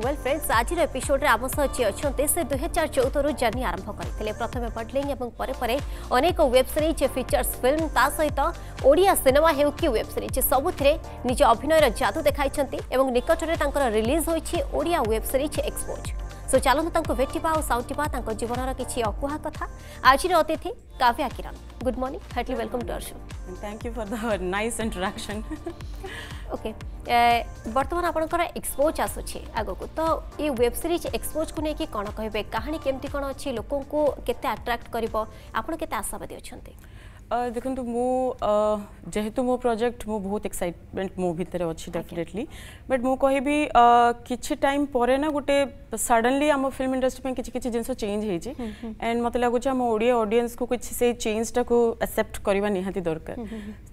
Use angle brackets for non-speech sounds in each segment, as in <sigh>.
Well friends আজির এপিসোডে আম সহ যে অনেক সে দুই হাজার চৌদর জার্নি আরম্ভ করে প্রথমে মডেলিং এবং পরে পরে অনেক ওয়েব সিরিজ ফিচর্স ফিল্ম তা সহিত ওড়িয়া সিনেমা হেউ কি ওয়েব সিরিজ সবুথে নিজ অভিনয়ের জাদু দেখাইছেন এবং নিকটরে তাঁর রিলিজ হয়েছে Odia web series expose so ଚାଲନ୍ତୁ ତାଙ୍କୁ ଭେଟିବା ଆଉ ସାଉଟିବା ତାଙ୍କ ଜୀବନର କିଛି ଅକୁହା କଥା ଆଜିର ଅତିଥି Kavya Kiran good morning heartily welcome to our show thank you for the nice introduction okay বর্তমান আপনার এক্সপোজ আসুছে আগুক তো এই ওয়েব সিরিজ এক্সপোজ কু নিয়ে কোণ কহবে কাহিনী কেমতি কোণ অ লোক কেতে আট্রাক্ট করব আপনার কেতে আশাবাদী অনেক देखो मु मो प्रोजेक्ट मु बहुत एक्साइटमेंट मो भितर अच्छी डेफिनेटली बट मु कह कि टाइम पर ना गोटे सडनली आम फिल्म इंडस्ट्री कि जिन चेंज हो एंड मत लगुच अडियंस को कि चेजटा टाक एक्सेप्ट करवा निरकार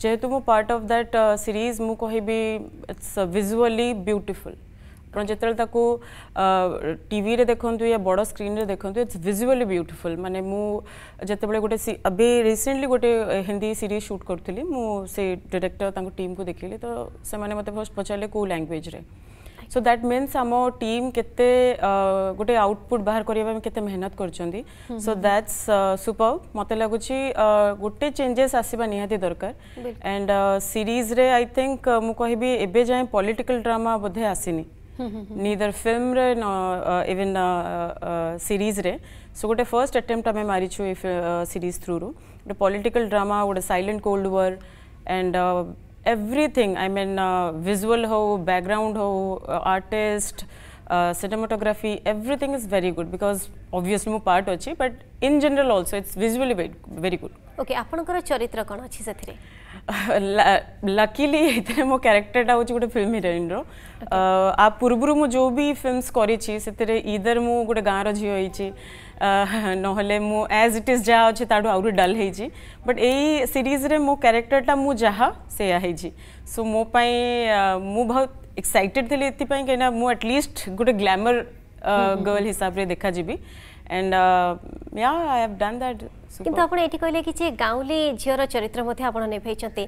जेहेतु मु पार्ट अफ दैट सीरीज मु कह इट्स भिजुआली ब्यूटिफुल ଆପଣ ଯେତେବେଳେ ତାକୁ ଟିଭିରେ ଦେଖନ୍ତୁ ୟା ବଡ଼ ସ୍କ୍ରିନ୍ରେ ଦେଖନ୍ତୁ ଇଟ୍ସ ଭିଜୁଆଲି ବ୍ୟୁଟିଫୁଲ୍ ମାନେ ମୁଁ ଯେତେବେଳେ ଗୋଟେ ଏବେ ରିସେଣ୍ଟଲି ଗୋଟେ ହିନ୍ଦୀ ସିରିଜ୍ ସୁଟ୍ କରୁଥିଲି ମୁଁ ସେ ଡିରେକ୍ଟର ତାଙ୍କ ଟିମ୍କୁ ଦେଖିଲି ତ ସେମାନେ ମୋତେ ଫାର୍ଷ୍ଟ ପଚାରିଲେ କେଉଁ ଲାଙ୍ଗୁଏଜ୍ରେ सो दैट मीन्स आम टीम केते गोटे आउटपुट बाहर करने केते मेहनत करछंदी सो दैट्स सुपर मते लागुची गोटे चेंजेस आसीबा निहाती दरकार एंड सीरीज रे आई थिंक मु कहबी एबे जाय पॉलिटिकल ड्रामा बोधे आसीनी निधर फिल्म रे इवन सीरीज रे सो गोटे फर्स्ट अटेम्प्ट आम मारीछू सीरीज थ्रु रु गोटे पॉलिटिकल ड्रामा गोटे silent cold war and everything I mean visual हो बैकग्राउंड हो artist cinematography everything is very good because obviously मु पार्ट अच्छी but in general also it's visually very good okay आपनकर चरित्र कोन अछि सेथिरे <laughs> लकीली इतने मो कैरेक्टर टा होची गुटे फिल्म हीरोइन रो आ पूर्वरु मो जो भी फिल्म्स करी छी से तेरे इधर मो गुटे गान होई छी <laughs> नहले मो एज इट इज जा होची ताडू आउरु डल हे छी बट ए सीरीज रे मो कैरेक्टर टा मो जहा से आ हे छी सो मो पई मो बहुत एक्साइटेड थली इति पई केना मो एटलीस्ट गुटे ग्लैमर गर्ल हिसाब रे देखा जेबी एंड या आई हैव डन दैट किंतु आपण एठी कहले किछे गाउली झियर चरित्र मथे आपण ने भेचते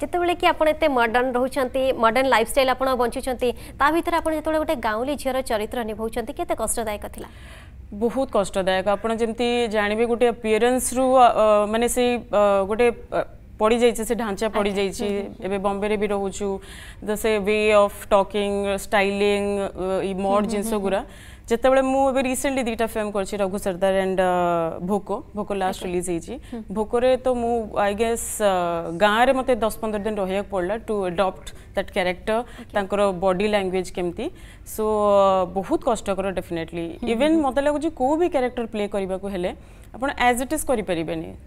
जते बेले कि आपण एते मॉडर्न रहउछंती मॉडर्न लाइफस्टाइल आपण बंचुछंती ता भीतर आपण जते बेले गोटे गाउली झियर चरित्र निभउछंती केते कष्टदायक थिला बहुत कष्टदायक आपण जेंती जानिबे गोटे अपीयरेंस रु माने से गोटे पड़ी जाइए से ढांचा पड़ जाइए ए बम्बे भी रोचु द से वे ऑफ टॉकिंग स्टाइलिंग मॉड जिनस गुरा যেতবে মু এবে রিসেন্টলি দুইটা ফিল্ম করছি রঘু সর্দার এন্ড ভোকো ভোকো লাস্ট রিলিজ হয়েছি ভোকোরে তো মু আই গেস গাঁরে মতো দশ পনেরো দিন রহবা পড়লা টু এডপ্ট দ্যাট ক্যারেক্টর তাঁর বডি ল্যাঙ্গুয়েজ কেমতি সো বহুত কষ্টকর ডেফিনেটলি ইভেন মতো লাগুছে কেউ বি ক্যারেক্টর প্লে করা হলে आपण एज इट इज करें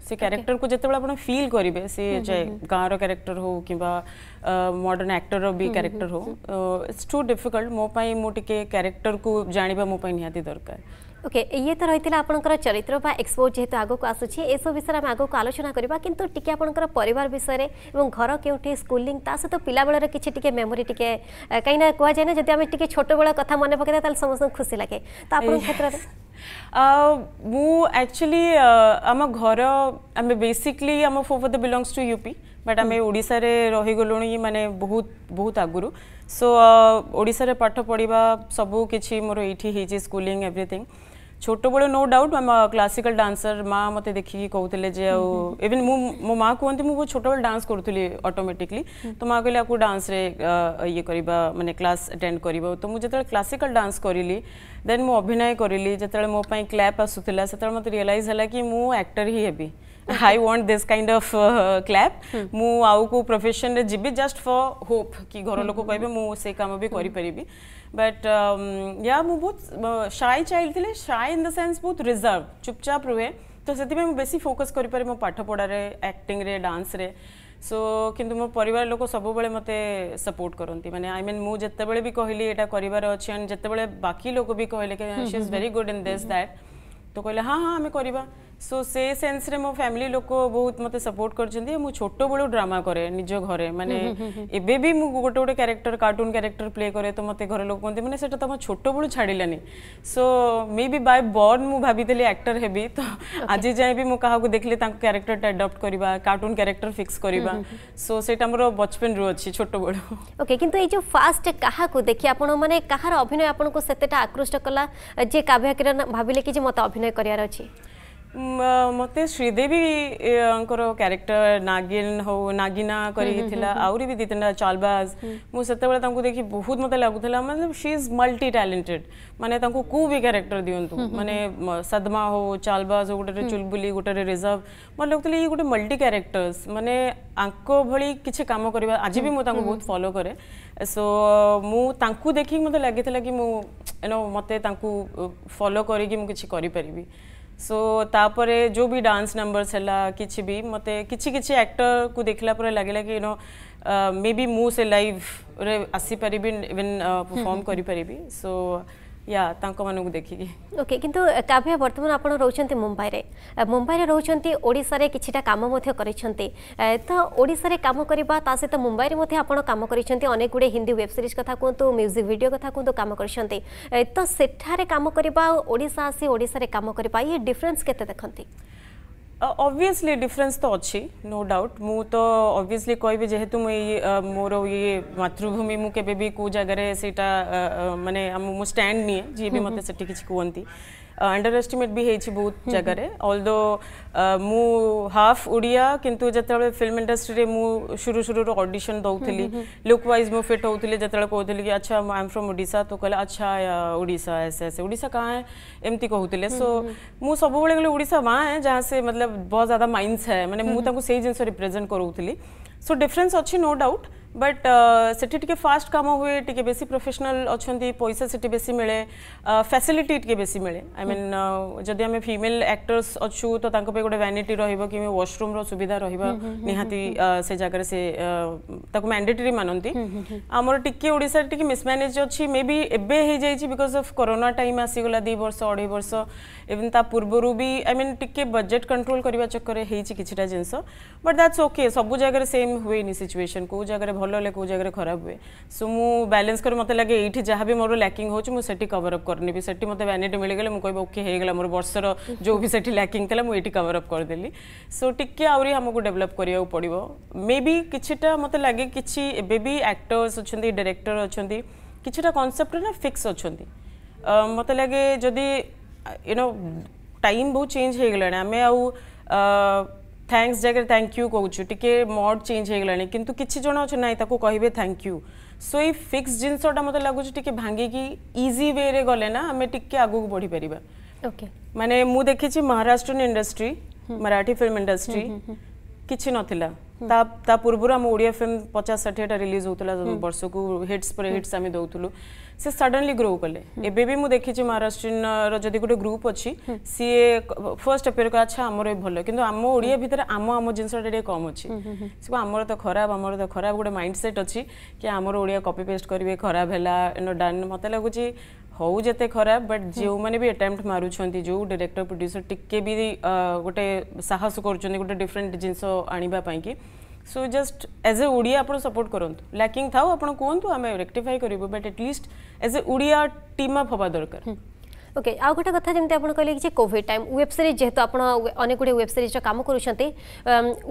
से क्यारेक्टर को जिते आप फिल करेंगे सी चाहे गाँव क्यारेक्टर हो कि मडर्ण आक्टर भी क्यारेक्टर हम्म, हम्म, हो इट्स टू डिफिकल्ट मोप मुझे क्यारेक्टर को जानवा मोप दरकार ওকে ইয়ে তো রয়েছে আপনার চরিত্র বা এক্সপোজ যেহেতু আগুক আসুচি এসব বিষয়ে আমি আগুক আলোচনা করা কিন্তু টিকি আপনার পরিবার বিষয়ে এবং ঘর কেউটি স্কুলিং তা সহ পিলাবেলার কিছু টিকি মেমোরি টিকি কিনা কুযায় না যদি আমি টিকি ছোটবেলা কথা মনে পকাই তাহলে সমস্ত খুশি লাগে তো আপনার ক্ষেত্রে মু একচুয়ালি আমার ঘর আমি বেসিকলি আমার ফোফাদ বিলংস টু ইউপি বাট আমি ওড়িশার রহিগলু মানে বহুত বহুত আগুরু সো ওড়িশার পাঠ পড়া সবু কিছু মোর এইটি হয়েছে স্কুলিং এভ্রিথিং छोट बेल नो डाउट क्लासिकल डांसर माँ मत देखिक कहते इवेन मो माँ कहते मुझे छोट बेल डांस करी अटोमेटिकली तो माँ कहे आपको डांस रे uh, ये कर मैंने क्लास अटेड कर तो मुझे जो क्लासिकल डांस करी देन मुझ अभिनय करी जो मोपाई क्लाप आसूला से मत रियलाइज है कि मुझे आक्टर ही hey I want this kind of clap मुझ को प्रोफेशन जी जस्ट फॉर होप कि घर लोक कहे मुझे काम भी करी करपरि हम्म। बट um, या मु बहुत शाय चाइल्ड थी शाय इन द सेंस बहुत रिजर्व चुपचाप रुहे तो से बेस फोकस कर मो पाठपढ़ आक्टिंग डांस रे सो so, मो पर लोक सब मत सपोर्ट करती मैंने आई मीन मुझे भी कहली ये करार बाकी लोग भी कहले कि she good in this that तो कहले हाँ हाँ आम करवा সো সে সেন্সরে মো ফ্যামিলি লোক বহুত মতো সপোর্ট করছেন মু ছোট বেলু ড্রামা করে নিজ ঘরে মানে এবে বি মু গোটে গোটে ক্যারেক্টর কার্টুন ক্যারেক্টর প্লে করে তো মতো ঘরে লোক কুহতি মানে সেটা তোমার ছোট বেলু ছাড়িলানি সো মে বি বাই বর্ন মু ভাবিদেলি আক্টর হেবি তো আজ যাই বি মু কাহাকু দেখলে তাঙ্ক ক্যারেক্টরটা আডপ্ট করিবা কার্টুন ক্যারেক্টর ফিক্স করিবা সো সেটা আমার বচপন রু আছে ছোট বেলু ওকে কিন্তু এই যে ফার্স্ট কাহাকু দেখি আপন মানে কাহার অভিনয় আপনার সেতেটা আকৃষ্ট কলা যে কাভ্যা কিরণ ভাবিলে কি যে মতো অভিনয় করিয়ার আছে ମୋତେ ଶ୍ରୀଦେବୀଙ୍କର କ୍ୟାରେକ୍ଟର ନାଗିନ ହଉ ନାଗିନା କରିକି ଥିଲା ଆହୁରି ବି ଦୁଇ ତିନିଟା ଚାଲବାଜ ମୁଁ ସେତେବେଳେ ତାଙ୍କୁ ଦେଖି ବହୁତ ମୋତେ ଲାଗୁଥିଲା ମାନେ ସି ଇଜ୍ ମଲ୍ଟି ଟ୍ୟାଲେଣ୍ଟେଡ୍ ମାନେ ତାଙ୍କୁ କେଉଁ ବି କ୍ୟାରେକ୍ଟର ଦିଅନ୍ତୁ ମାନେ ସଦମା ହଉ ଚାଲବାଜ ହଉ ଗୋଟେରେ ଚୁଲବୁଲି ଗୋଟେରେ ରିଜର୍ଭ ମୋତେ ଲାଗୁଥିଲା ଇଏ ଗୋଟେ ମଲ୍ଟି କ୍ୟାରେକ୍ଟର୍ସ ମାନେ ଆଙ୍କ ଭଳି କିଛି କାମ କରିବା ଆଜି ବି ମୁଁ ତାଙ୍କୁ ବହୁତ ଫଲୋ କରେ ସୋ ମୁଁ ତାଙ୍କୁ ଦେଖିକି ମୋତେ ଲାଗିଥିଲା କି ମୁଁ ୟୁ ମୋତେ ତାଙ୍କୁ ଫଲୋ କରିକି ମୁଁ କିଛି କରିପାରିବି सो तापर जो भी डांस नंबर्स है किसी भी मत कि एक्टर को देखला पर लगेगा कि यू नो मे बी मु से लाइव रे आसी परिबि इवन परफॉर्म करी परिबि सो so, या तांको देखिकी ओके किंतु काव्य वर्तमान आपण रोचंती मुंबई रे मुंबई रे रोचंती ओडिसा रे किछिटा काम मध्ये करिसंती त ओडिसा रे काम करिबा ता सहित मुंबई रे मध्ये आपण काम करिसंती अनेक गुडे हिंदी वेब सीरीज कथा कोंतु म्यूजिक वीडियो कथा कोंतु काम करिसंती त सेठारे काम करिबा ओडिसा आसी ओडिसा रे काम करिबा ये डिफरेंस केते देखंती ऑब्वियसली uh, डिफरेंस तो अच्छी नो डाउट मु तो ऑब्वियसली कह भी जेहेतु मु मोर ये मातृभूमि मु केबे भी को जगह रे सेटा माने मु स्टैंड निए जे भी मते सेठी किछ कोंती अंडर uh, एस्टिमेट भी होती बहुत जगार अल्दो मु हाफ ओडिया किंतु जो फिल्म इंडस्ट्री में शुरू शुरू ऑडिशन दौली लुक वाइज मु फिट होते जो कहते कि अच्छा आई एम फ्रम ओडा तो कहला अच्छा ओडा ऐसे ऐसे ओडा कहाँ है एमती कहते सो मु सब कहले ओडा वहाँ है जहाँ से मतलब बहुत ज़्यादा माइंडस है मैंने मुझे जिन रिप्रेजेंट करोली सो डिफरेन्स अच्छी नो डाउट बट से फास्ट कम हुए टी बेसी प्रोफेशनल अच्छा पैसा से बेस मिले फैसिलिटी टी बेसी मिले आई मीन जदि आम फिमेल एक्टर्स अच्छू तो गोटे वैनिटी रही वॉशरूम रो सुविधा रहा से जगह से मैंडेटरी मानती आमर टी ओडा मिसमानेज अच्छी मे बी एवं बिकज अफ करोना टाइम आसीगला दु वर्ष अढ़ाई वर्ष इवन ता पूर्वर भी आई मीन टी बजेट कंट्रोल करने चक्कर किसी जिनस बट दैट्स ओके सब जगह सेम हुए सिचुएसन कौ जगह ଭଲ ହେଲେ କେଉଁ ଜାଗାରେ ଖରାପ ହୁଏ ସୋ ମୁଁ ବାଲାନ୍ସ କରି ମୋତେ ଲାଗେ ଏଇଠି ଯାହା ବି ମୋର ଲ୍ୟାକିଂ ହେଉଛି ମୁଁ ସେଠି କଭର ଅପ୍ କରିନେବି ସେଠି ମୋତେ ଭ୍ୟାନିଟି ମିଳିଗଲେ ମୁଁ କହିବି ଓକେ ହେଇଗଲା ମୋର ବର୍ଷର ଯେଉଁ ବି ସେଠି ଲ୍ୟାକିଂ ଥିଲା ମୁଁ ଏଇଠି କଭର ଅପ୍ କରିଦେଲି ସୋ ଟିକେ ଆହୁରି ଆମକୁ ଡେଭଲପ୍ କରିବାକୁ ପଡ଼ିବ ମେ ବି କିଛିଟା ମୋତେ ଲାଗେ କିଛି ଏବେ ବି ଆକ୍ଟର୍ସ ଅଛନ୍ତି ଡିରେକ୍ଟର ଅଛନ୍ତି କିଛିଟା କନସେପ୍ଟରେ ନା ଫିକ୍ସ ଅଛନ୍ତି ମୋତେ ଲାଗେ ଯଦି ୟୁନୋ ଟାଇମ୍ ବହୁତ ଚେଞ୍ଜ ହେଇଗଲାଣି ଆମେ ଆଉ থ্যাঙ্কস জায়গায় থ্যাঙ্ক ইউ কৌছু টিকি মড চেঞ্জ হয়ে গেল কিন্তু কিছু জন অনেক না তাকে কহবে থ্যাঙ্ক ইউ সো এই ফিক্স জিনিসটা মতো লাগুছে টিকি ভাঙ্গিকি ইজি ওয়ে গলে না আমি টিকি আগুক বড়ি পারিবা ওকে মানে মু দেখিছি মহারাষ্ট্রন ইন্ডস্ট্রি মারাঠি ফিল্ম ইন্ডস্ট্রি কিছু নথিলা ତା ପୂର୍ବରୁ ଆମ ଓଡ଼ିଆ ଫିଲ୍ମ ପଚାଶ ଷାଠିଏଟା ରିଲିଜ୍ ହେଉଥିଲା ବର୍ଷକୁ ହିଟ୍ସ ପରେ ହିଟ୍ସ ଆମେ ଦେଉଥିଲୁ ସେ ସଡନଲି ଗ୍ରୋ କଲେ ଏବେ ବି ମୁଁ ଦେଖିଛି ମହାରାଷ୍ଟ୍ରୀୟର ଯଦି ଗୋଟେ ଗ୍ରୁପ୍ ଅଛି ସିଏ ଫାର୍ଷ୍ଟ ଆପିୟର ଆଚ୍ଛା ଆମର ବି ଭଲ କିନ୍ତୁ ଆମ ଓଡ଼ିଆ ଭିତରେ ଆମ ଆମ ଜିନିଷଟା ଟିକେ କମ୍ ଅଛି ସେ ଆମର ତ ଖରାପ ଆମର ତ ଖରାପ ଗୋଟେ ମାଇଣ୍ଡସେଟ୍ ଅଛି କି ଆମର ଓଡ଼ିଆ କପି ପେଷ୍ଟ କରିବେ ଖରାପ ହେଲା ଡାନ୍ ମୋତେ ଲାଗୁଛି হউ যেতে খারাপ বাট যে বি আটেম্প্ট মারুছেন যে ডিরেক্টর প্রোড্যুসর টিকে বি গোটে সাহস করছেন গোটে ডিফরেন্ট জিনিস আনবা কি so just as a Odia আপনার সপোর্ট করতু ল্যাকিং থাও আপনার কুহতু আমি রেকটিফাই করবু but at least as a Odia team up হওয়া দরকার ओके आउ गोटे कथा जमी आप कहले कि कोविड टाइम वेब सीरीज जेहेतु आप अनेक गुड़े वेब सीरीज कम कर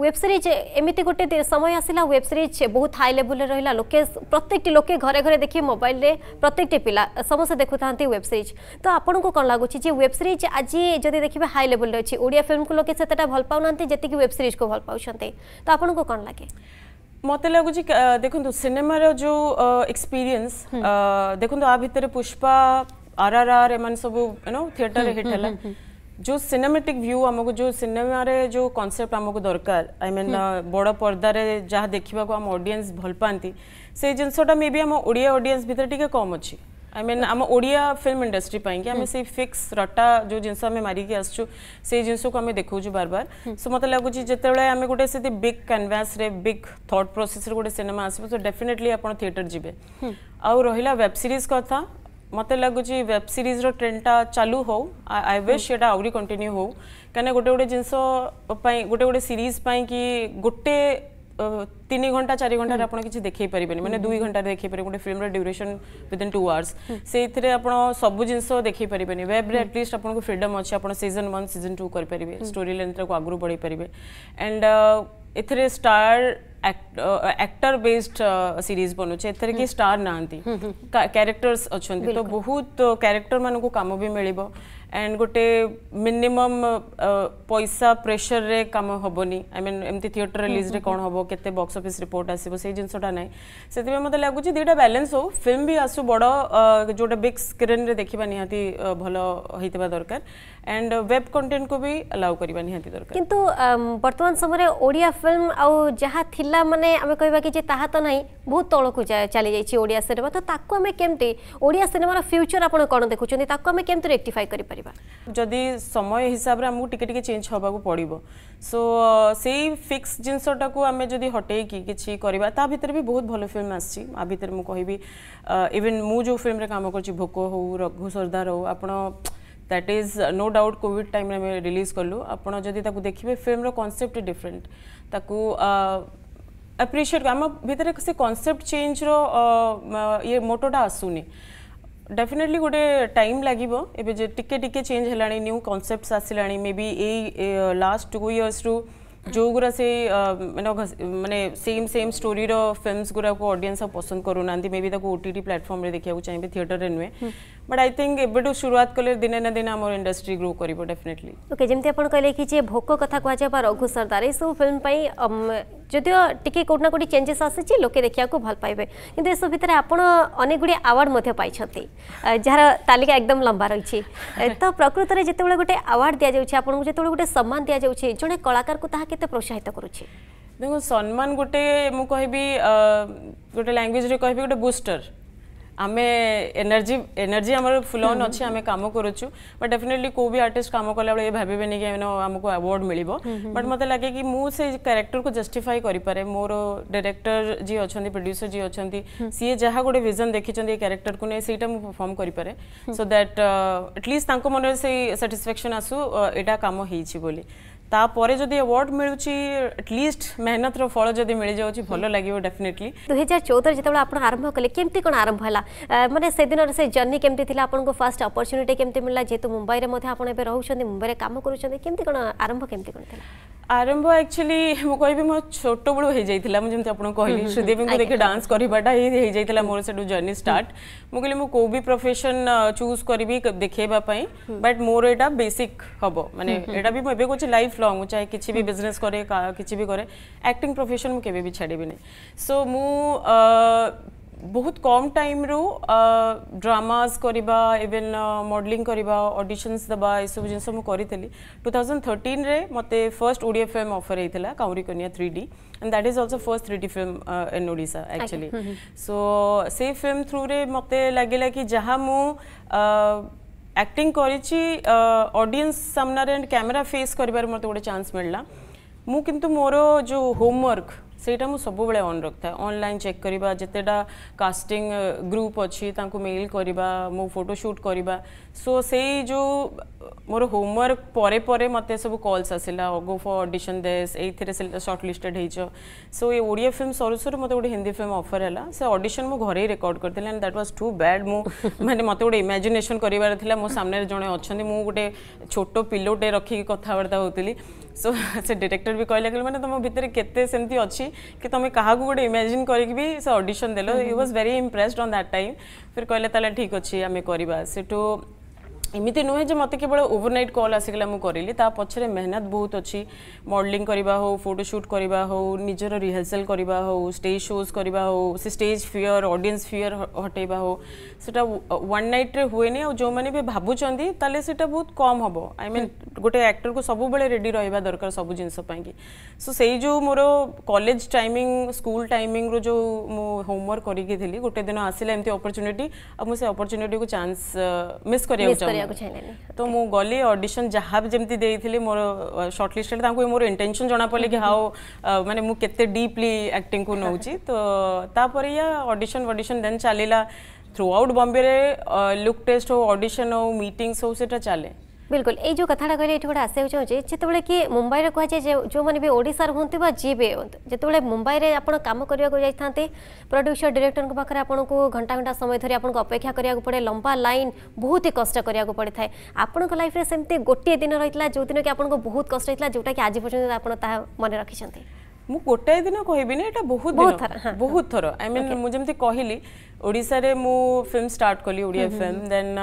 वेब सीरीज एमती गोटे समय आसला वेब सीरीज बहुत हाई लेवल रहा लोके प्रत्येक लोके घरे घरे देखिए मोबाइल रे प्रत्येक पिला समस्ते देखु था वेब सीरीज तो आपन को कौन लगुच वेब सीरीज आज जदि देखिए हाई लेवल अच्छी ओडिया फिल्म को लोके सेटा भल पाऊना जी वेब सीरीज को भल पाते तो आपन को कौन लगे মতো লাগুছি দেখুন সিনেমার যে এক্সপিরিয়েন্স দেখুন আ ভিতরে পুষ্পা आर आर आर एम सब यू नो थिएटर हिट है जो सिनेमेटिक व्यू को जो सिनेमारे जो कनसेप्ट को दरकार आई मीन हम्म। बड़ पर्दार जहाँ देखा आम ऑडियंस भल पाती से जिनटा मे बी आम ओडिया ऑडियंस भितर टे कम अच्छे आई मीन आम ओडिया फिल्म इंडस्ट्री कि आम से फिक्स रटा जो जिनस मारिकी आसचु से जिनस को आम देखा बार बार हम्म। सो मत लगुच जितेबाला गोटे से big canvas big that process रे गोटे सिनेमा आसो सो डेफिनेटली आप थिएटर जी आउ रहा वेब सीरीज कथा ମୋତେ ଲାଗୁଛି ୱେବ୍ ସିରିଜ୍ର ଟ୍ରେଣ୍ଡଟା ଚାଲୁ ହଉ ଆଇ ୱିଶ୍ ସେଇଟା ଆହୁରି କଣ୍ଟିନ୍ୟୁ ହଉ କାହିଁକିନା ଗୋଟେ ଗୋଟେ ଜିନିଷ ପାଇଁ ଗୋଟେ ଗୋଟେ ସିରିଜ୍ ପାଇଁ କି ଗୋଟେ ତିନି ଘଣ୍ଟା ଚାରି ଘଣ୍ଟାରେ ଆପଣ କିଛି ଦେଖାଇ ପାରିବେନି ମାନେ ଦୁଇ ଘଣ୍ଟାରେ ଦେଖାଇ ପାରିବେ ଗୋଟେ ଫିଲ୍ମର ଡ୍ୟୁରେସନ୍ ୱିଦିନ୍ ଟୁ ଆୱାର୍ସ ସେଇଥିରେ ଆପଣ ସବୁ ଜିନିଷ ଦେଖାଇ ପାରିବେନି ୱେବ୍ରେ ଆଟଲିଷ୍ଟ ଆପଣଙ୍କୁ ଫ୍ରିଡମ୍ ଅଛି ଆପଣ ସିଜନ୍ ୱାନ୍ ସିଜନ୍ ଟୁ କରିପାରିବେ ଷ୍ଟୋରି ଲାଇନ୍ ତାକୁ ଆଗରୁ ବଢ଼ାଇ ପାରିବେ ଆଣ୍ଡ ଏଥିରେ ଷ୍ଟାର୍ एक्टर बेस्ड सीरीज बनुचे एथेर की स्टार नाहंती कैरेक्टर्स अछंती तो बहुत कैरेक्टर uh, को काम भी मिलिबो एंड गोटे मिनिमम पैसा प्रेसर रे काम हेनी आई मीन एमती थिएटर रिलीज रे कौन हम के बक्स अफिस् रिपोर्ट आसो से जिनटा ना से मत लगुच दुटा बालान्स हो फिल्म भी आसू बड़ जोटा बिग स्क्रीन रे देखा निहाती भल होता दरकार एंड वेब कंटेंट को भी अलाउ करवा निहाती दरकार किंतु वर्तमान समय ओडिया फिल्म आउ जहा थिला माने आमे कहबा कि जे ताहा तो नाही बहुत तळ को चली जाई ओडिया सिनेमा तो ताको आमे केमते ओडिया सिनेमा फ्यूचर आपण कोन देखुचोनी ताको आमे केमते रेक्टिफाई करि କରିପାରିବା ଯଦି ସମୟ ହିସାବରେ ଆମକୁ ଟିକେ ଟିକେ ଚେଞ୍ଜ ହେବାକୁ ପଡ଼ିବ ସୋ ସେଇ ଫିକ୍ସ ଜିନିଷଟାକୁ ଆମେ ଯଦି ହଟେଇକି କିଛି କରିବା ତା ଭିତରେ ବି ବହୁତ ଭଲ ଫିଲ୍ମ ଆସିଛି ଆ ଭିତରେ ମୁଁ କହିବି ଇଭେନ୍ ମୁଁ ଯେଉଁ ଫିଲ୍ମରେ କାମ କରିଛି ଭୋକ ହଉ ରଘୁ ସର୍ଦ୍ଦାର ହଉ ଆପଣ that is no doubt covid ଟାଇମ୍ରେ ଆମେ ରିଲିଜ୍ କଲୁ ଆପଣ ଯଦି ତାକୁ ଦେଖିବେ ଫିଲ୍ମର କନସେପ୍ଟ ଡିଫରେଣ୍ଟ ତାକୁ ଆପ୍ରିସିଏଟ୍ ଆମ ଭିତରେ ସେ କନସେପ୍ଟ ଚେଞ୍ଜର ଇଏ ମୋଟୋଟା ଆସୁନି डेफिनेटली गोटे टाइम लगे टिके टिके चेंज है न्यू कनसेप्ट आसला मे बी ए लास्ट टू इयर्स रु जो गुरा से मैंने मैंने सेम सेम स्टोरी रो फिल्म्स गुरा को ऑडियंस पसंद करूना maybe OT OTT platform रे चाहिए थिएटर रे बट आई थिंक एबे टू शुरुआत करले दिने ना दिन हमर इंडस्ट्री ग्रो करिवो डेफिनेटली ओके जेमते अपन कहले कि जे भोको कथा रघु सरदार ए सब फिल्म पर जदी टिके कोटना कोटी चेंजेस आसे छि लोके देखिया भल पाए किंतु ए सब भितरे अनेक गुडी अवार्ड मथे पाइ तालिका एकदम लंबा रही है तो प्रकृत में जते गोटे अवार्ड दि जाउ छि आपन गोटे सम्मान दि जाउ छि कलाकार को ता प्रोत्साहित करू देखो सम्मान गोटे मु गोटे लैंग्वेज रे कहबी गोटे ଆମେ ଏନର୍ଜି ଏନର୍ଜି ଆମର ଫୁଲ୍ ଅନ୍ ଅଛି ଆମେ କାମ କରୁଛୁ ବଟ୍ ଡେଫିନେଟଲି କେଉଁ ବି ଆର୍ଟିଷ୍ଟ କାମ କଲାବେଳେ ଏ ଭାବିବେନି କି ଆମକୁ ଆୱାର୍ଡ଼ ମିଳିବ ବଟ୍ ମୋତେ ଲାଗେ କି ମୁଁ ସେଇ କ୍ୟାରେକ୍ଟରକୁ ଜଷ୍ଟିଫାଏ କରିପାରେ ମୋର ଡିରେକ୍ଟର ଯିଏ ଅଛନ୍ତି ପ୍ରଡ୍ୟୁସର ଯିଏ ଅଛନ୍ତି ସିଏ ଯାହା ଗୋଟେ ଭିଜନ୍ ଦେଖିଛନ୍ତି ଏ କ୍ୟାରେକ୍ଟରକୁ ନେଇ ସେଇଟା ମୁଁ ପରଫର୍ମ କରିପାରେ ସୋ ଦ୍ୟାଟ୍ ଆଟଲିଷ୍ଟ ତାଙ୍କ ମନରେ ସେଇ ସାଟିସ୍ଫ୍ୟାକ୍ସନ୍ ଆସୁ ଏଇଟା କାମ ହେଇଛି ବୋଲି ତାପରେ ଯଦି ଆୱାର୍ଡ ମିଳୁଛି ଆଟଲିଷ୍ଟ ମେହନତର ଫଳ ଯଦି ମିଳିଯାଉଛି ଭଲ ଲାଗିବ ଡେଫିନେଟଲି ଦୁଇ ହଜାର ଚଉଦରେ ଯେତେବେଳେ ଆପଣ ଆରମ୍ଭ କଲେ କେମିତି କ'ଣ ଆରମ୍ଭ ହେଲା ମାନେ ସେଦିନର ସେ ଜର୍ଣ୍ଣି କେମିତି ଥିଲା ଆପଣଙ୍କୁ ଫାର୍ଷ୍ଟ ଅପରଚ୍ୟୁନିଟି କେମିତି ମିଳିଲା ଯେହେତୁ ମୁମ୍ବାଇରେ ମଧ୍ୟ ଆପଣ ଏବେ ରହୁଛନ୍ତି ମୁମ୍ବାଇରେ କାମ କରୁଛନ୍ତି କେମିତି କ'ଣ ଆରମ୍ଭ କେମିତି କ'ଣ ଥିଲା आरंभ एक्चुअली मु कोई भी मो छोटो बडो हे जाई मु जेंते आपन कहली श्रीदेवी को देखे डांस करिबाटा हे हे जाई मोर से जर्नी स्टार्ट मु कहली मु को भी प्रोफेशन चूज करबी देखेबा पई बट मोर एटा बेसिक हबो माने एटा भी मु कुछ लाइफ लॉन्ग चाहे किछि भी बिजनेस करे किछि भी करे एक्टिंग प्रोफेशन मु केबे भी छाडीबे नै सो मु ବହୁତ କମ୍ ଟାଇମ୍ରୁ ଡ୍ରାମାସ୍ କରିବା ଇଭେନ୍ ମଡ଼େଲିଂ କରିବା ଅଡ଼ିସନ୍ସ ଦେବା ଏସବୁ ଜିନିଷ ମୁଁ କରିଥିଲି ଟୁ ଥାଉଜେଣ୍ଡ ଥର୍ଟିନ୍ରେ ମୋତେ ଫର୍ଷ୍ଟ ଓଡ଼ିଆ ଫିଲ୍ମ ଅଫର୍ ହେଇଥିଲା Kauri Kanya three D and that is also first three D film in Odisha actually so ସେଇ ଫିଲ୍ମ ଥ୍ରୁରେ ମୋତେ ଲାଗିଲା କି ଯାହା ମୁଁ ଆକ୍ଟିଂ କରିଛି ଅଡ଼ିଏନ୍ସ ସାମ୍ନାରେ ଆଣ୍ଡ କ୍ୟାମେରା ଫେସ୍ କରିବାର ମୋତେ ଗୋଟେ ଚାନ୍ସ ମିଳିଲା ମୁଁ କିନ୍ତୁ ମୋର ଯେଉଁ ହୋମୱାର୍କ सेटा मुझे सब वे अन् रखे अनल चेक करवा जितेटा कास्टिंग ग्रुप अच्छी मेल करवा मो फोटोसुट करवा सो से जो मोर होमवर्क पर मत सब कल्स आसला गो फर अडिशन देस ये लिस्टेड हो सो ये ओडिया फिल्म सर सर मत गोटे हिंदी फिल्म अफर है से अडिशन मुझे घर ही रेकर्ड करी and that was too bad मु मैंने मत गोटे इमाजेसन करार सामने जो अच्छे मुझे गोटे छोट पिलोटे रखिक कथबार्ता होती सो से डिरेक्टर भी कहला कहले मैंने तुम भितर केते सेमती अच्छी कि तुम्हें क्या गोटे इमेजिन करके भी से ऑडिशन देल you was very impressed on that time फिर कहले ताले ठीक अच्छे आम करवा सेठू एमती नुहे मत केवल ओवर नाइट कल आसगला मुझे करी ता पचर मेहनत बहुत अच्छी मडलींग करवा फोटोसुट करवा हो निजर रिहर्सल करवा हो स्टेज शोज करवा हो स्टेज फियर ऑडियंस फियर हटेबा हो सेटा वन नाइट रे हुए नहीं जो मैंने भी भावुं ताले बहुत कम हम आई मीन गोटे आक्टर को सब बड़े रेडी रहा दरकार सब जिनपी सो से जो मोर कलेज टाइमिंग स्कूल टाइमिंग रो जो मुझे होमवर्क करी गोटे दिन आसला एमती अपरचुनिटी और अपरचुनिटी को चान्स मिस कर କରିବାକୁ ଚାହିଁଲେନି ତ ମୁଁ ଗଲି ଅଡିସନ୍ ଯାହା ବି ଯେମିତି ଦେଇଥିଲି ମୋର ସର୍ଟ ଲିଷ୍ଟରେ ତାଙ୍କୁ ମୋର ଇଣ୍ଟେନସନ୍ ଜଣାପଡ଼ିଲେ କି ହାଉ ମାନେ ମୁଁ କେତେ ଡିପ୍ଲି ଆକ୍ଟିଂକୁ ନେଉଛି ତ ତାପରେ ୟା ଅଡିସନ୍ ଅଡିସନ୍ ଦେନ୍ ଚାଲିଲା throughout Bombay look test হোক অডিশন হোক মিটিংস হোক সেটা চালে बिल्कुल ए जो कथाटा कहले एठी गोटे आसे चाहूँचे जितेबाला कि मुंबई रे कहुए जो मैंने भी ओडार हूँ बा जी भी जितेबाला मुंबई में आप कम करने जाते प्रड्यूसर डायरेक्टर पाखे आपको घंटा घंटा समय धरी आपको अपेक्षा करा पड़े लंबा लाइन बहुत ही कष्ट करा पड़े था आपंक लाइफ सेमती गोटे दिन रही जो दिन कि आपको बहुत कष्ट होता जोटा कि आज पर्यटन आप मन रखिंट ମୁଁ ଗୋଟାଏ ଦିନ କହିବିନି ଏଇଟା ବହୁତ ଦିନ ବହୁତ ଥର ଆଇ ମିନ୍ ମୁଁ ଯେମିତି କହିଲି ଓଡ଼ିଶାରେ ମୁଁ ଫିଲ୍ମ ଷ୍ଟାର୍ଟ କଲି ଓଡ଼ିଆ ଫିଲ୍ମ ଦେନ୍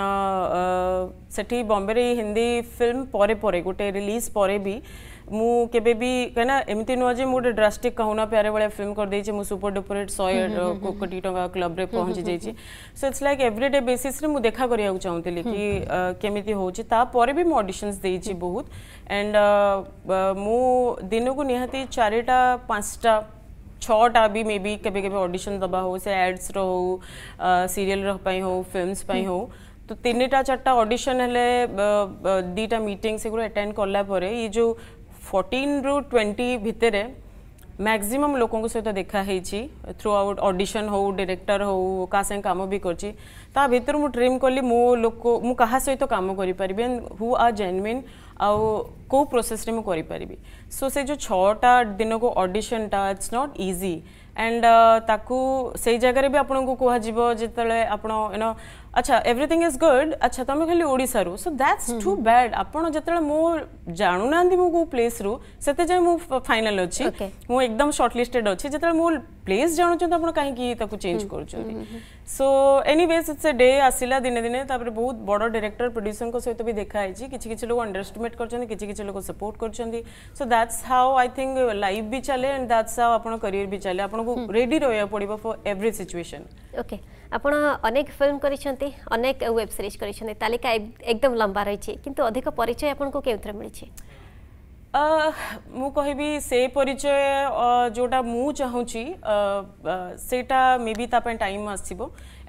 ସେଠି ବମ୍ବେରେ ହିନ୍ଦୀ ଫିଲ୍ମ ପରେ ପରେ ଗୋଟେ ରିଲିଜ୍ ପରେ ବି मुझे भी कहीं एमती नुह गोटे ड्रास्टिक कहुना प्यारे भाई फिल्म करदे सुपर डुपर हिट शहे कोटी टाँग क्लब पहुंची जाइए so it's like everyday basis में देखा कराया चाहूँ कि केमी होपर भी मुडिशन देती बहुत एंड मु दिन को निहाती चारिटा पांचटा छटा भी मे बी के अडिशन दबा हो से एड्स रो सीरीयल हो फिल्मस हो तो तीन टा चार्टा अडिशन दीटा मीटिंग से गुड़ा अटेंड कलापर ये जो फोर्टीन रु ट्वेंटी भितर ম্যাক্সিমম লোকঙ্ সহ দেখা হয়েছি থ্রু আউট অডিশন হো ডিরেক্টর হো কাহ সাথে কাম বি করছি তা ভিতর মু ড্রিম কলি মো লোক মু কাহা সহিত কাম করিপারিবি হু আর জেনুইন আউ কেউ প্রোসেসরে মু করিপারিবি সো সে যে ছটা দিনকু অডিশনটা ইটস নট ইজি एंड ताकू से जगह भी आपको कह जेतने आप আচ্ছা এভ্রিথিং ইজ গুড আচ্ছা তুমি খালি ওড়িশার সো দ্যাটস টু ব্যাড আপনার যেত মু জাণু না মু কেউ প্লেস্রু সেতে যাই মু ফাইনাল অছি মু একদম শর্টলিস্টেড অছি যেত মু প্লেস জাণুছেন আপনার কাহিকি তাকে চেঞ্জ করছেন so anyways it's a day আসিলা দিনে দিনে তারপরে বহুত বড় ডিরেক্টর প্রোড্ୟୁସରଙ୍କ ସହିତ ବି ଦେଖା ହେଇଛି କିଛି କିଛି ଲୋକ ଅଣ୍ଡରଏଷ୍ଟିମେଟ୍ କରିଛନ୍ତି କିଛି କିଛି ଲୋକ ସପୋର୍ଟ କରିଛନ୍ତି so that's how I think life ବି ଚାଲେ ଆଣ୍ଡ ଦ୍ୟାଟ୍ସ ହାଉ ଆପଣ କରିୟର ବି ଚାଲେ ଆପଣଙ୍କୁ ରେଡି ରହିବାକୁ ପଡ଼ିବ ଫର୍ ଏଭ୍ରି ସିଚୁଏସନ୍ ଓକେ ଆପଣ ଅନେକ ଫିଲ୍ମ କରିଛନ୍ତି ଅନେକ ୱେବ୍ ସିରିଜ୍ କରିଛନ୍ତି ତାଲିକା ଏକଦମ ଲମ୍ବା ରହିଛି କିନ୍ତୁ ଅଧିକ ପରିଚୟ ଆପଣଙ୍କୁ କେଉଁଥିରେ ମିଳିଛି ମୁଁ କହିବି ସେ ପରିଚୟ ଯେଉଁଟା ମୁଁ ଚାହୁଁଛି ସେଇଟା ମେ ବି ତା ପାଇଁ ଟାଇମ୍ ଆସିବ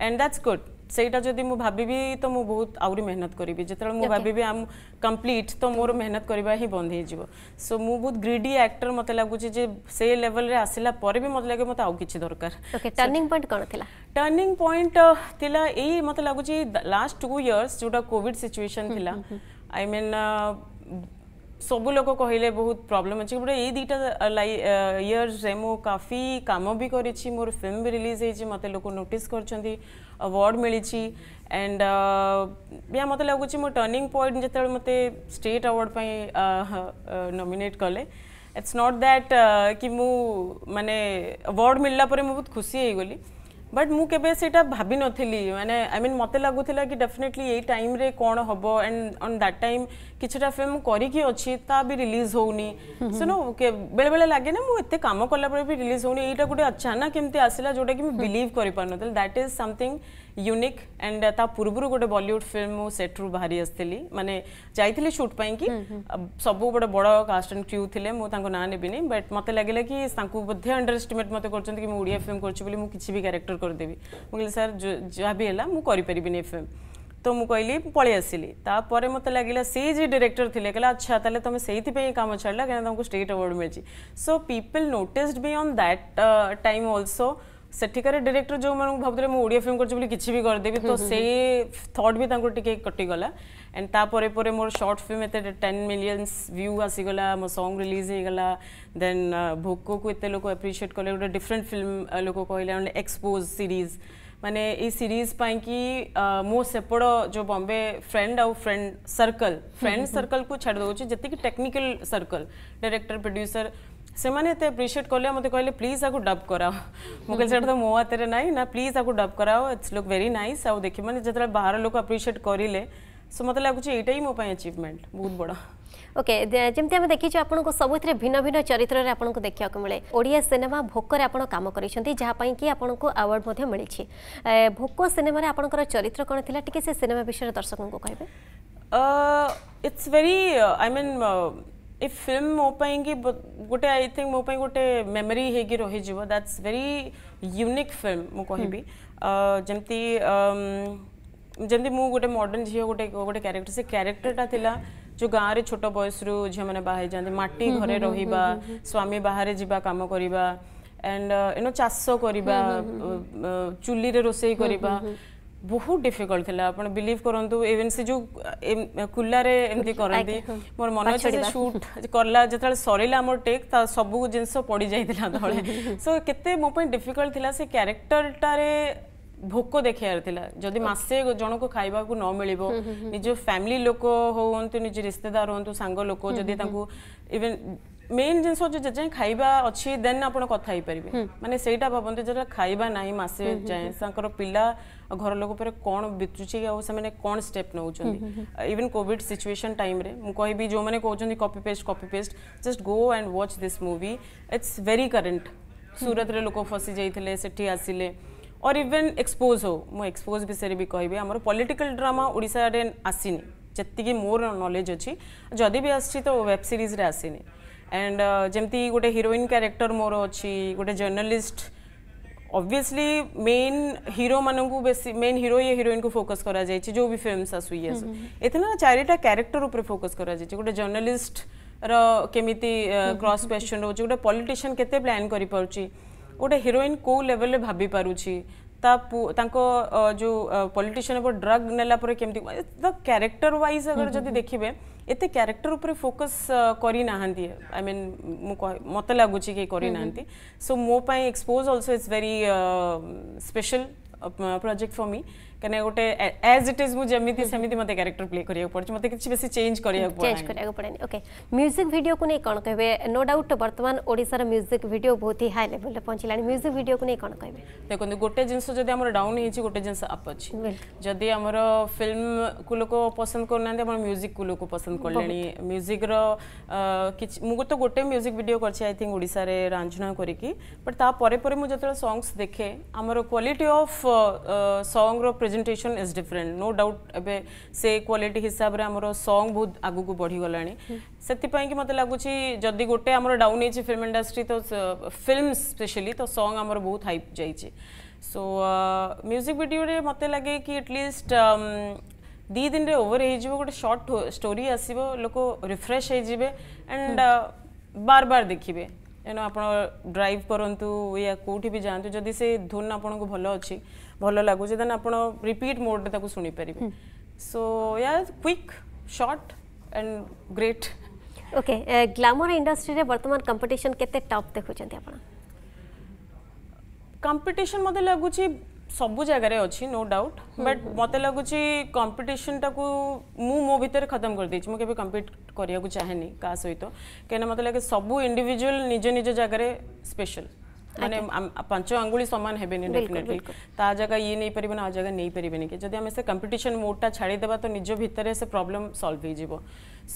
ଆଣ୍ଡ ଦ୍ୟାଟ୍ସ ଗୁଡ୍ सेटा जदि मु भाबी भी तो मु बहुत आउरी मेहनत करबी जतल मु भाबी भी आम कंप्लीट तो मोर मेहनत करबा ही बंद हे जीव सो मु बहुत ग्रीडी एक्टर मते लागुची जे से लेवल रे आसीला पर भी मते लागे मते आउ किछि दरकार ओके टर्निंग पॉइंट कोन थिला टर्निंग पॉइंट थिला ए मते लागुची लास्ट 2 इयर्स जोटा कोविड सिचुएशन थिला आई मीन सब लोग कहले बहुत प्रॉब्लम अच्छे गोटे यीटा लाइ इयर्स मुझे काफी कम भी करम भी रिलीज होती मतलब लोक नोटिस करती अवार्ड मिली एंड या मतलब लगुच मो टर्निंग पॉइंट जिते मत स्टेट अवार्ड पर नमिनेट कले इट्स नॉट दैट कि मु माने अवार्ड मिलला पर बहुत खुशी होगली बट मु केबे नी मैंने आई मीन मते लागुथिला कि डेफिनेटली एई टाइम रे कोन हबो एंड ऑन दैट टाइम কিছুটা ফিল্ম করিকি অছি তা বি রিলিজ হউনি সেনো বেলে বেলে লাগে না মু এতে কাম কলা পরে বি রিলিজ হউনি এইটা গোটে অচানক এমতি আসিলা যোটা কি মু বিলিভ করি পারনতল that is something unique and তা পূর্বরু গোটে বলিউড ফিল্ম মু সেটরু বাহারি আসছিলি মানে যাইଥିଲି শুট পাই কি সবু বড় বড় কাস্ট এন্ড ক্রু থিলে মু তাঙ্ক না নেবিনি বাট মতে লাগিলা কি তাঙ্কু বোধে আন্ডারএস্টিমেট মতে করছেন কি মু ওড়িয়া ফিল্ম করছি বলি মু কিছু বি ক্যারেক্টর করে দেবি মু স্যার যা বি হেলা মু করি পারিবিনি ফিল্ম তো ମୁଁ କହିଲି ପଳେଇ ଆସିଲି ତାପରେ ମୋତେ ଲାଗିଲା ସେ ଯିଏ ଡିରେକ୍ଟର ଥିଲେ କହିଲା ଆଚ୍ଛା ତାହେଲେ ତମେ ସେଇଥିପାଇଁ କାମ ଛାଡ଼ିଲା କାହିଁକିନା ତମକୁ ଷ୍ଟେଟ୍ ଆୱାର୍ଡ଼ ମିଳିଛି ସୋ ପିପଲ୍ ନୋଟିସ୍ଡ ବି ଅନ୍ ଦ୍ୟାଟ୍ ଟାଇମ୍ ଅଲସୋ ସେଠିକାର ଡିରେକ୍ଟର ଯେଉଁମାନଙ୍କୁ ଭାବୁଥିଲେ ମୁଁ ଓଡ଼ିଆ ଫିଲ୍ମ କରୁଛି ବୋଲି କିଛି ବି କରିଦେବି ତ ସେଇ ଥଟ୍ ବି ତାଙ୍କୁ ଟିକେ କଟିଗଲା ଆଣ୍ଡ ତାପରେ ପରେ ମୋର ସର୍ଟ ଫିଲ୍ମ ଏତେ ଟେନ୍ ମିଲିୟନ୍ସ ଭ୍ୟୁ ଆସିଗଲା ମୋ ସଙ୍ଗ୍ ରିଲିଜ୍ ହେଇଗଲା ଦେନ୍ ଭୋକକୁ ଏତେ ଲୋକ ଆପ୍ରିସିଏଟ୍ କଲେ ଗୋଟେ ଡିଫରେଣ୍ଟ ଫିଲ୍ମ ଲୋକ କହିଲେ ଆଣ୍ଡ ଏକ୍ସପୋଜ୍ ସିରିଜ୍ ମାନେ ଏଇ ସିରିଜ୍ ପାଇଁକି ମୋ ସେପଟ ଯେଉଁ ବମ୍ବେ ଫ୍ରେଣ୍ଡ ଆଉ ଫ୍ରେଣ୍ଡ ସର୍କଲ୍ ଫ୍ରେଣ୍ଡ ସର୍କଲ୍କୁ ଛାଡ଼ି ଦେଉଛି ଯେତିକି ଟେକ୍ନିକାଲ୍ ସର୍କଲ୍ ଡାଇରେକ୍ଟର ପ୍ରଡ୍ୟୁସର ସେମାନେ ଏତେ ଆପ୍ରିସିଏଟ୍ କଲେ ମୋତେ କହିଲେ ପ୍ଲିଜ୍ ଆକୁ ଡବ୍ କରାଅ ମୁଁ କହିଲି ସେଇଟା ତ ମୋ ହାତରେ ନାହିଁ ନା ପ୍ଲିଜ୍ ଆକୁ ଡବ୍ କରାଅ ଇଟ୍ସ ଲୁକ୍ ଭେରି ନାଇସ୍ ଆଉ ଦେଖି ମାନେ ଯେତେବେଳେ ବାହାର ଲୋକ ଆପ୍ରିସିଏଟ୍ କରିଲେ सो मत लगुच यही मोप अचिवमेंट बहुत बड़ा ओके जमी आम देखी आपको सब भिन्न भिन्न चरित्र आपको देखा मिले ओडिया सिनेमा भोक आप कम करापी आपको आवार्ड मिली भोक सिनेमार आपंकर चरित्र कौन थी टी से सिनेमा विषय दर्शक को कहे it's very I mean a film मो गोटे आई थिंक मोप गोटे मेमोरी हो रही दैट्स वेरी यूनिक फिल्म मुझे कहबी जमती ଯେମିତି ମୁଁ ଗୋଟେ ମଡ଼ର୍ଣ୍ଣ ଝିଅ ଗୋଟେ ଗୋଟେ କ୍ୟାରେକ୍ଟର ସେ କ୍ୟାରେକ୍ଟରଟା ଥିଲା ଯେଉଁ ଗାଁରେ ଛୋଟ ବୟସରୁ ଝିଅମାନେ ବାହା ହେଇଯାଆନ୍ତି ମାଟି ଘରେ ରହିବା ସ୍ୱାମୀ ବାହାରେ ଯିବା କାମ କରିବା ଆଣ୍ଡ ଏନ ଚାଷ କରିବା ଚୁଲିରେ ରୋଷେଇ କରିବା ବହୁତ ଡିଫିକଲ୍ଟ ଥିଲା ଆପଣ ବିଲିଭ୍ କରନ୍ତୁ ଇଭେନ୍ ସେ ଯେଉଁ କୁଲାରେ ଏମିତି କରନ୍ତି ମୋର ମନ ଅଛି ସୁଟ୍ କଲା ଯେତେବେଳେ ସରିଲା ଆମର ଟେକ୍ ତା ସବୁ ଜିନିଷ ପଡ଼ିଯାଇଥିଲା ତଳେ ସୋ କେତେ ମୋ ପାଇଁ ଡିଫିକଲ୍ଟ ଥିଲା ସେ କ୍ୟାରେକ୍ଟରଟାରେ भोक देखा जदि मसे जन को खावा न मिल फैमिली लोक हूँ निज रिश्तेदार हूँ सांग लोक जदि मेन जिन जेजे खाइबा अच्छी देन आप कथापर मानते से भावते जो खाइबा ना मसे जाए पिला घर लोक कौन बीतुची आने कौन स्टेप नौकर इवन कोविड सिचुएशन टाइम रे कह जो मैंने कहते copy paste copy paste just go and watch this movie it's very current सूरत लोक फसी जाइए आसिले और इवेन एक्सपोज हो मु एक्सपोज विषय भी कह पॉलिटिकल ड्रामा ओडा आसनी जी मोर नलेज अच्छी जदि भी आसी तो वेब सीरीज रे आसनी एंड जमी गोटे हिरोइन क्यारेक्टर मोर अच्छी गोटे जर्नालीस्ट অবভিয়াসলি মেইন হিরো মানুষ বেশি মেইন হিরো ইয়ে হিরোইন কু ফোকস করা যাইছে যে বি ফিল্মস আসু ইয়ে আসু এতে না চারিটা ক্যারেক্টর উপরে ফোকস করা যাইছে গোটে জর্নালিস্ট র কেমিতি ক্রস কোয়েশ্চন রয়েছে গোটে পলিটিশিয়ান কেতে প্ল্যান করিপারুছি गोटे हिरोइन को लेवल रे भाभी पारुची जो पॉलिटिशियन पर ड्रग नेला पर केमती द कैरेक्टर वाइज अगर जदी देखिबे एते कैरेक्टर ऊपर फोकस करी नाहंती आई मीन मु मते लागुची के करी नाहंती सो मो पाई expose also is very special project for me कने गोटे एज इट इज मुझे जमीती समिती मते कैरेक्टर प्ले करियो पड़छ मते किछ बेसी चेंज करियो पड़ चेंज करियो पड़नी ओके म्यूजिक वीडियो को ने कोन कहबे नो डाउट वर्तमान ओडिसा रे म्यूजिक वीडियो बहुत ही हाई लेवल पे पहुंचिला म्यूजिक वीडियो को ने कोन कहबे देखो गोटे जिंसो जदी हमर डाउन हिची गोटे जिंसो अप अछि जदी हमर फिल्म को लोग पसंद करना ते अपन म्यूजिक को लोग पसंद कर लेनी म्यूजिक रो किछ मु तो गोटे म्यूजिक वीडियो करछ आई थिंक ओडिसा रे रांझना करकी बट ता परे परे मु जतरा सॉन्ग्स देखे हमर क्वालिटी ऑफ सॉन्ग रो presentation is different no doubt এবে সে কোয়ালিটি হিসাবে আমার সং বহুত আগুক বড়িগলা সেপাই কি মতো লাগুছি যদি গোটে আমার ডাউন হয়েছে ফিল্ম ইন্ডস্ট্রি তো ফিল্ম স্পেশালি তো সং আমার বহুত হাইপ যাইছে সো ମ୍ୟୁଜିକ୍ ଭିଡ଼ିଓରେ ମୋତେ ଲାଗେ କି ଆଟଲିଷ୍ଟ ଦୁଇ ଦିନରେ ଓଭର ହେଇଯିବ ଗୋଟେ ସର୍ଟ ଷ୍ଟୋରି ଆସିବ ଲୋକ ରିଫ୍ରେଶ୍ ହେଇଯିବେ ଆଣ୍ଡ ବାର ବାର ଦେଖିବେ ଏଣୁ ଆପଣ ଡ୍ରାଇଭ୍ କରନ୍ତୁ ୟା କେଉଁଠି ବି ଯାଆନ୍ତୁ ଯଦି ସେ ଧୁନ୍ ଆପଣଙ୍କୁ ଭଲ ଅଛି ଭଲ ଲାଗୁଛି ଦେନ୍ ଆପଣ ରିପିଟ୍ ମୋଡ଼ରେ ତାକୁ ଶୁଣିପାରିବେ so ya quick short and great okay glamour ଇଣ୍ଡଷ୍ଟ୍ରିରେ ବର୍ତ୍ତମାନ କମ୍ପିଟିସନ୍ କେତେ ଟପ୍ ଦେଖୁଛନ୍ତି ଆପଣ କମ୍ପିଟିସନ୍ ମୋତେ ଲାଗୁଛି ସବୁ ଜାଗାରେ ଅଛି ନୋ ଡାଉଟ୍ ବଟ୍ ମୋତେ ଲାଗୁଛି କମ୍ପିଟିସନ୍ଟାକୁ ମୁଁ ମୋ ଭିତରେ ଖତମ କରିଦେଇଛି ମୁଁ କେବେ କମ୍ପିଟ୍ କରିବାକୁ ଚାହେଁନି କାହା ସହିତ କାହିଁକିନା ମୋତେ ଲାଗେ ସବୁ ଇଣ୍ଡିଭିଜୁଆଲ୍ ନିଜ ନିଜ ଜାଗାରେ ସ୍ପେଶାଲ୍ माने पंच अंगुली सामान हे डेफिनेटली ता जगह ये नहीं पारे ना आ जगह नहीं पारे कि जब से कंपिटन मोडा छाड़ीदे तो निज भितर से प्रोब्लेम सल्व हो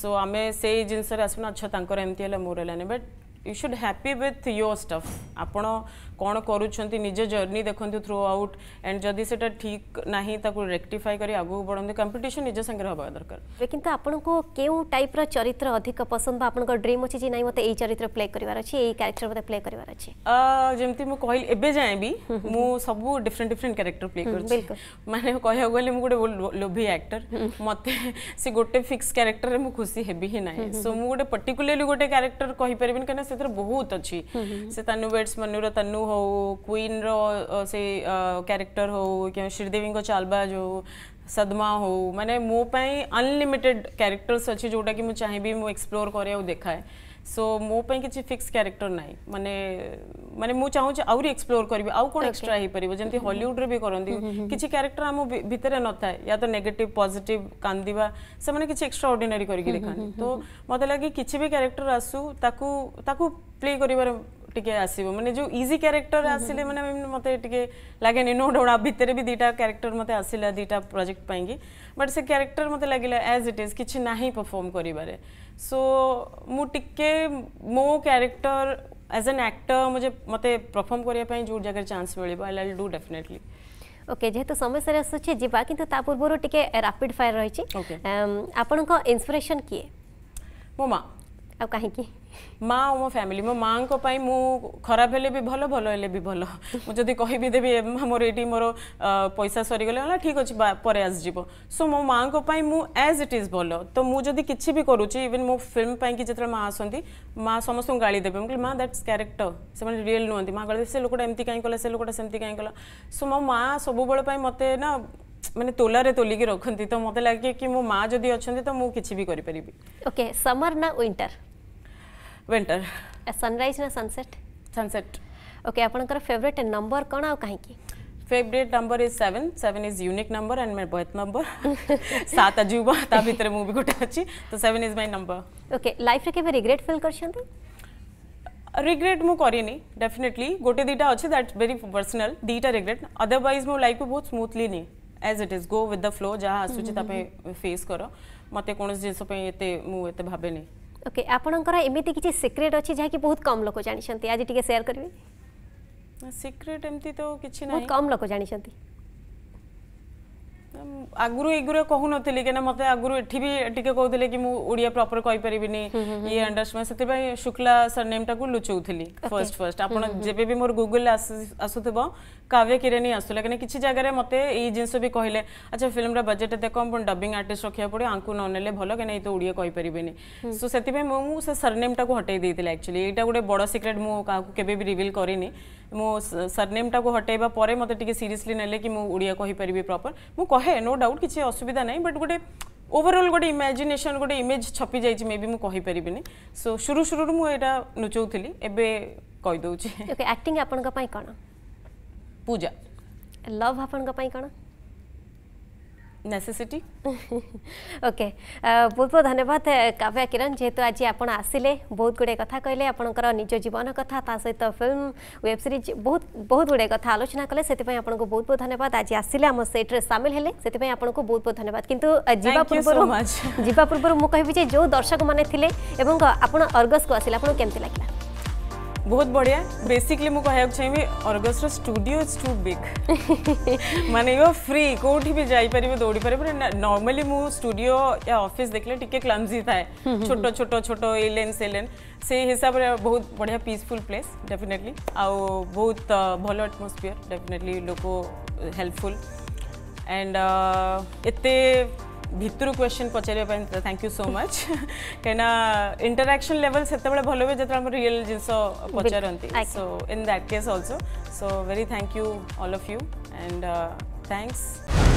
सो आम से जिनसा अच्छा मोर है but you should happy with your stuff आप कौन करे जर्नी देखते थ्रू आउट एंड जदि से ठीक ना रेक्टिफाय कर बढ़ते कंपिटन निज सा हवा दरकार किंतु आपको क्यों टाइप चरित्र अधिक पसंद आपको ड्रीम अच्छी ना मतलब यही चरित्र प्ले कर क्यारेक्टर मतलब प्ले कर एबे जाए भी <laughs> मु सब डिफरेंट क्यारेक्टर प्ले कर मैंने कह गए मुझे लोभी आक्टर मत से गोटे फिक्स क्यारेक्टर में खुशी हेबी ही ना सो मुझे पर्टिकुला गोटे क्यारेक्टर कहीपरि क्या बहुत अच्छी से तानु बेट्स मनुर तानु हो क्वीन रो से कैरेक्टर हो कि श्रीदेवी को चालबाज हो सदमा हो मैंने मोपाई अनलिमिटेड क्यारेक्टर्स अच्छे जोटा कि चाहे भी मुझे एक्सप्लोर करे और देखाए सो so, मो किसी फिक्स क्यारेक्टर ना मैंने मैंने मुझे चाहूँ आउरी एक्सप्लोर करी आउ कौन एक्सट्रा हो पार जमी हलिउड्रे भी करती हम्म, हम्म, हम्म। किसी क्यारेक्टर आम भितर न था या तो नेगेटिव पॉजिटिव कांदा से किसी एक्सट्रा ऑर्डिनरी करके देखा तो मतलब लगे कि क्यारेक्टर आसू ताकू ताकू प्ले कर টিকে আসিব মানে যে ইজি ক্যারেক্টর আসলে মানে মতো টিকে লাগে নো ডাউট ভিতরে বি দুইটা ক্যারেক্টর মতো আসিলা দুইটা প্রোজেক্ট পাই বট সে ক্যারেক্টর মতো লাগিলা এজ ইট ইজ কিছু না পরফর্ম করবারে সো মু টিকে মো ক্যারেক্টর एज एन एक्टर मुझे मत परफर्म करने जो जगह चान्स मिल I will do definitely okay जेहेतु समय सर आसुचे जीवा किंतु ता पूर्व टिके रैपिड फायर रही आपनों इंस्पिरेशन किए मो माँ ଆଉ କାହିଁକି ମା ଆଉ ମୋ ଫ୍ୟାମିଲି ମୋ ମାଆଙ୍କ ପାଇଁ ମୁଁ ଖରାପ ହେଲେ ବି ଭଲ ଭଲ ହେଲେ ବି ଭଲ ମୁଁ ଯଦି କହିବି ଦେବି ମୋର ଏଇଠି ମୋର ପଇସା ସରିଗଲେ ହେଲା ଠିକ୍ ଅଛି ପରେ ଆସିଯିବ ସୋ ମୋ ମାଆଙ୍କ ପାଇଁ ମୁଁ ଆଜ୍ ଇଟ୍ ଇଜ୍ ଭଲ ତ ମୁଁ ଯଦି କିଛି ବି କରୁଛି ଇଭେନ୍ ମୋ ଫିଲ୍ମ ପାଇଁକି ଯେତେବେଳେ ମା ଆସନ୍ତି ମା ସମସ୍ତଙ୍କୁ ଗାଳି ଦେବେ ମୁଁ କହିଲି ମା ଦ୍ୟାଟ୍ସ କ୍ୟାରେକ୍ଟର ସେମାନେ ରିଏଲ୍ ନୁହନ୍ତି ମା କହିଲେ ସେ ଲୋକଟା ଏମିତି କାହିଁ କଲା ସେ ଲୋକଟା ସେମିତି କାହିଁ କଲା ସୋ ମୋ ମା ସବୁବେଳ ପାଇଁ ମୋତେ ନା ମାନେ ତୋଲାରେ ତୋଲିକି ରଖନ୍ତି ତ ମୋତେ ଲାଗେ କି ମୋ ମା ଯଦି ଅଛନ୍ତି ତ ମୁଁ କିଛି ବି କରିପାରିବି ଓକେ ସମର ନା ୱିଣ୍ଟର विंटर सनराइज ना सनसेट सनसेट ओके कर फेवरेट नंबर कोन आ काहे की favourite number is 7 7 is unique number and my birth number सात अजूबा ता भीतर मु भी गोटे अछि तो 7 is my number okay life रे केबे रिग्रेट फील कर करछंती रिग्रेट मु करिनी डेफिनेटली गोटे दीटा अछि दैट वेरी पर्सनल दीटा रिग्रेट अदरवाइज मु लाइफ को बहुत स्मूथली नी as it is go with the flow जहाँ आसूची फेस कर मत कौन जिनस भावे नहीं ଓକେ ଆପଣଙ୍କର ଏମିତି କିଛି ସିକ୍ରେଟ୍ ଅଛି ଯାହାକି ବହୁତ କମ୍ ଲୋକ ଜାଣିଛନ୍ତି ଆଜି ଟିକେ ସେୟାର କରିବେ ସିକ୍ରେଟ୍ ଏମିତି ତ କିଛି ନାହିଁ କମ୍ ଲୋକ ଜାଣିଛନ୍ତି ଆଗରୁ ଏଗୁରା କହୁନଥିଲି କାହିଁକିନା ମୋତେ ଆଗରୁ ଏଠି ବି ଟିକେ କହୁଥିଲେ କି ମୁଁ ଓଡ଼ିଆ ପ୍ରପର କହିପାରିବିନି ଇଏ ଅଣ୍ଡରଷ୍ଟାଣ୍ଡ ସେଥିପାଇଁ ଶୁକ୍ଲା ସରନେମ୍ଟାକୁ ଲୁଚଉଥିଲି ଫର୍ଷ୍ଟ ଫର୍ଷ୍ଟ ଆପଣ ଯେବେ ବି ମୋର ଗୁଗୁଲ ଆସୁଥିବ କାବ୍ୟ କିରେନି ଆସୁଥିଲେ କାହିଁକି କିଛି ଜାଗାରେ ମୋତେ ଏଇ ଜିନିଷ ବି କହିଲେ ଆଚ୍ଛା ଫିଲ୍ମର ବଜେଟ୍ ଏତେ କମ୍ ପୁଣି ଡବିଂ ଆର୍ଟିଷ୍ଟ ରଖିବାକୁ ପଡ଼ିବ ଆଙ୍କୁ ନ ନେଲେ ଭଲ କାହିଁକି ଏଇ ତ ଓଡ଼ିଆ କହିପାରିବେନି ସୋ ସେଥିପାଇଁ ମୁଁ ସେ ସରନେମ୍ଟାକୁ ହଟେଇ ଦେଇଥିଲି ଆକ୍ଚୁଆଲି ଏଇଟା ଗୋଟେ ବଡ଼ ସିକ୍ରେଟ୍ ମୁଁ କାହାକୁ କେବେ ବି ରିଭିଲ୍ କରିନି ମୁଁ ସରନେମ୍ଟାକୁ ହଟେଇବା ପରେ ମୋତେ ଟିକେ ସିରିୟସଲି ନେଲେ କି ମୁଁ ଓଡ଼ିଆ କହିପାରିବି ପ୍ରପର୍ ମୁଁ କହେ ନୋ ଡାଉଟ୍ କିଛି ଅସୁବିଧା ନାହିଁ ବଟ୍ ଗୋଟେ ওভরঅল গোটে ইমাজিনেসন গোটে ইমেজ ছপি যাই মেবি মু কহি পারিবিনি সো শুরু শুরু মু এটা নুচৌলি এবে কই দউছি ওকে অ্যাক্টিং আপনার পাই কোন पूजा लव आपण कण नेसेसिटी ओके बहुत बहुत धन्यवाद काव्या किरण जेहेतु आज आप आसिले बहुत गुड़े कथा कहले आपंकर निज जीवन कथा ता सहित फिल्म वेब सीरीज बहुत बहुत गुड़े कथा आलोचना कले से आपको बहुत बहुत धन्यवाद आज आसिले आम सेट रे सामिल हेले से आपको बहुत बहुत धन्यवाद किंतु जीवा पूर्व <laughs> जीवा पूर्व मुझे जो दर्शक मैंने थे आपड़ अर्गस को आसिले आपको कमी लगे बहुत बढ़िया बेसिकली मुझे कहवाक चाहिए अरगस रुडियो इज टू बिग मान यो फ्री कौट भी जापर दौड़ी पार नर्माली मुझे स्टूडियो या अफिस् देखने टी क्लांजी था छोट छोट छोट एलेन सेलेन से हिसाब से बहुत बढ़िया पीसफुल प्लेस डेफिनेटली आउ बहुत भल एटमोसफियर डेफिनेटली लोक हेल्पफुल एंड एत भितर क्वेश्चन पचार थैंक यू सो मच कहीं इंटराक्शन लेवल से भल हुए जो रियल जिन पचारती so in that case also so very thank you all of you and thanks